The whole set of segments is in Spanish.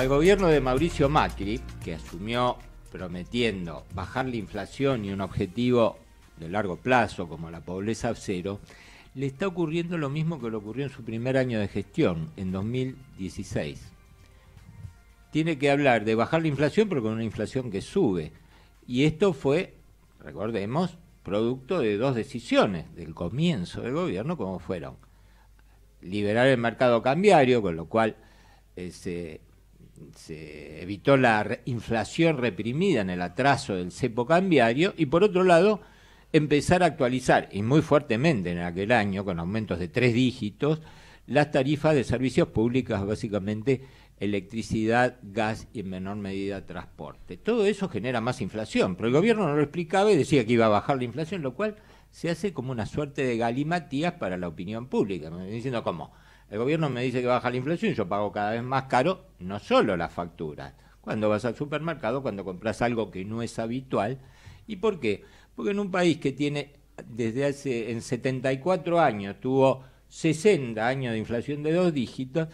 Al gobierno de Mauricio Macri, que asumió prometiendo bajar la inflación y un objetivo de largo plazo como la pobreza cero, le está ocurriendo lo mismo que le ocurrió en su primer año de gestión, en 2016. Tiene que hablar de bajar la inflación, pero con una inflación que sube. Y esto fue, recordemos, producto de dos decisiones del comienzo del gobierno, como fueron liberar el mercado cambiario, con lo cual eh, se se evitó la inflación reprimida en el atraso del cepo cambiario y por otro lado empezar a actualizar y muy fuertemente en aquel año con aumentos de tres dígitos las tarifas de servicios públicos básicamente electricidad, gas y en menor medida transporte. Todo eso genera más inflación, pero el gobierno no lo explicaba y decía que iba a bajar la inflación, lo cual se hace como una suerte de galimatías para la opinión pública, diciendo cómo el gobierno me dice que baja la inflación, yo pago cada vez más caro, no solo las facturas, cuando vas al supermercado, cuando compras algo que no es habitual. ¿Y por qué? Porque en un país que tiene desde hace en 74 años tuvo 60 años de inflación de dos dígitos,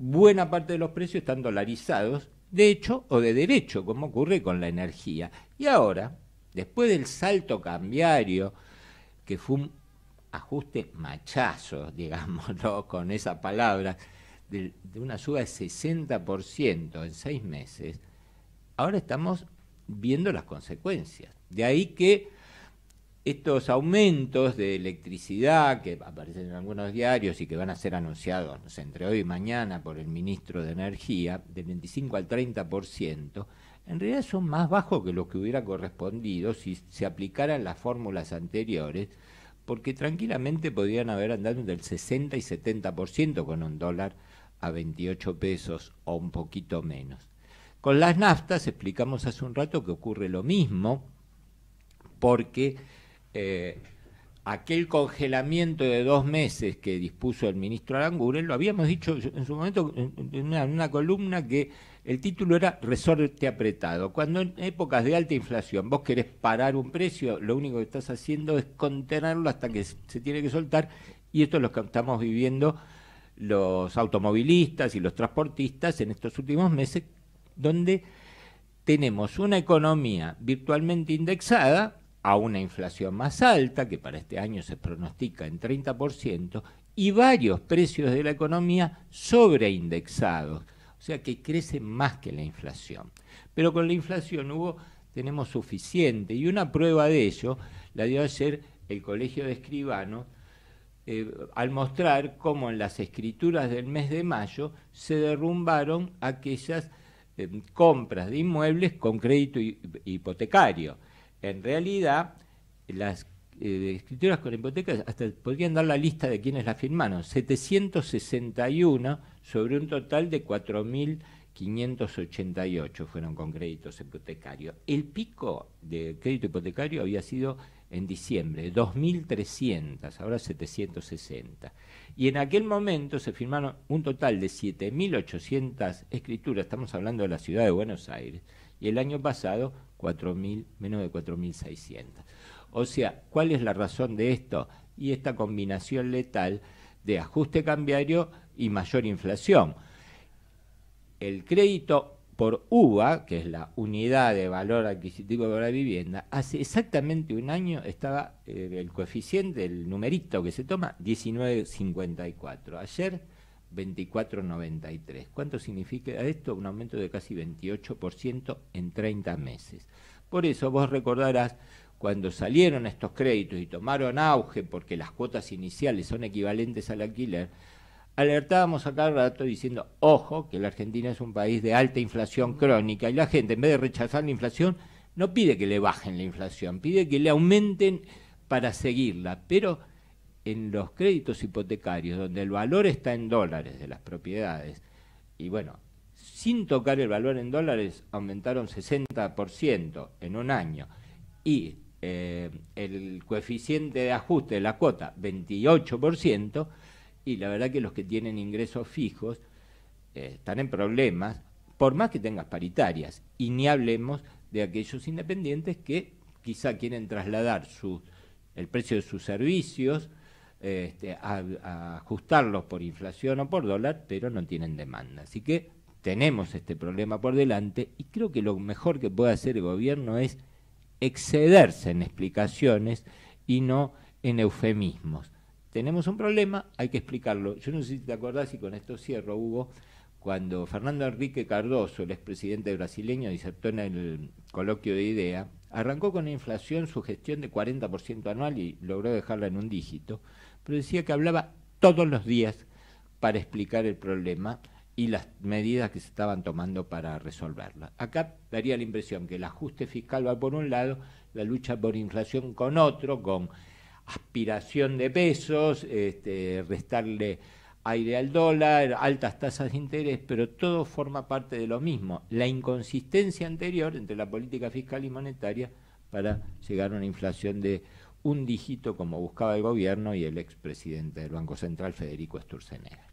buena parte de los precios están dolarizados, de hecho o de derecho, como ocurre con la energía. Y ahora, después del salto cambiario, que fue un ajuste machazos, digámoslo con esa palabra, de, una suba de 60% en seis meses, ahora estamos viendo las consecuencias. De ahí que estos aumentos de electricidad que aparecen en algunos diarios y que van a ser anunciados entre hoy y mañana por el ministro de Energía, del 25 al 30%, en realidad son más bajos que lo que hubiera correspondido si se aplicaran las fórmulas anteriores, porque tranquilamente podrían haber andado del 60 y 70% con un dólar a 28 pesos o un poquito menos. Con las naftas explicamos hace un rato que ocurre lo mismo, porque eh, aquel congelamiento de dos meses que dispuso el ministro Aranguren, lo habíamos dicho en su momento en una, en una, columna que el título era resorte apretado. Cuando en épocas de alta inflación vos querés parar un precio, lo único que estás haciendo es contenerlo hasta que se tiene que soltar, y esto es lo que estamos viviendo los automovilistas y los transportistas en estos últimos meses, donde tenemos una economía virtualmente indexada, a una inflación más alta, que para este año se pronostica en 30%, y varios precios de la economía sobreindexados, o sea que crecen más que la inflación. Pero con la inflación hubo, tenemos suficiente, y una prueba de ello la dio ayer el Colegio de Escribanos, eh, al mostrar cómo en las escrituras del mes de mayo se derrumbaron aquellas eh, compras de inmuebles con crédito hipotecario en realidad, las eh, escrituras con hipotecas hasta podrían dar la lista de quienes las firmaron, 761 sobre un total de 4.588 fueron con créditos hipotecarios. El pico de crédito hipotecario había sido en diciembre, 2.300, ahora 760. Y en aquel momento se firmaron un total de 7.800 escrituras, estamos hablando de la ciudad de Buenos Aires, y el año pasado menos de 4.600. O sea, ¿cuál es la razón de esto? Y esta combinación letal de ajuste cambiario y mayor inflación. El crédito por UVA, que es la unidad de valor adquisitivo de la vivienda, hace exactamente un año estaba eh, el coeficiente, el numerito que se toma, 19.54. Ayer 24,93. ¿Cuánto significa esto? Un aumento de casi 28% en 30 meses. Por eso vos recordarás cuando salieron estos créditos y tomaron auge porque las cuotas iniciales son equivalentes al alquiler, alertábamos a cada rato diciendo, ojo, que la Argentina es un país de alta inflación crónica y la gente en vez de rechazar la inflación, no pide que le bajen la inflación, pide que le aumenten para seguirla. Pero en los créditos hipotecarios, donde el valor está en dólares de las propiedades, y bueno, sin tocar el valor en dólares, aumentaron 60% en un año, y eh, el coeficiente de ajuste de la cuota, 28%, y la verdad que los que tienen ingresos fijos eh, están en problemas, por más que tengas paritarias, y ni hablemos de aquellos independientes que quizá quieren trasladar su, el precio de sus servicios, este, a, ajustarlos por inflación o por dólar, pero no tienen demanda. Así que tenemos este problema por delante y creo que lo mejor que puede hacer el gobierno es excederse en explicaciones y no en eufemismos. Tenemos un problema, hay que explicarlo. Yo no sé si te acordás y con esto cierro, Hugo, cuando Fernando Enrique Cardoso, el expresidente brasileño, disertó en el coloquio de idea, Arrancó con una inflación su gestión de 40% anual y logró dejarla en un dígito, pero decía que hablaba todos los días para explicar el problema y las medidas que se estaban tomando para resolverla. Acá daría la impresión que el ajuste fiscal va por un lado, la lucha por inflación con otro, con aspiración de pesos, este, restarle aire al dólar, altas tasas de interés, pero todo forma parte de lo mismo, la inconsistencia anterior entre la política fiscal y monetaria para llegar a una inflación de un dígito como buscaba el gobierno y el expresidente del Banco Central, Federico Sturzenegger.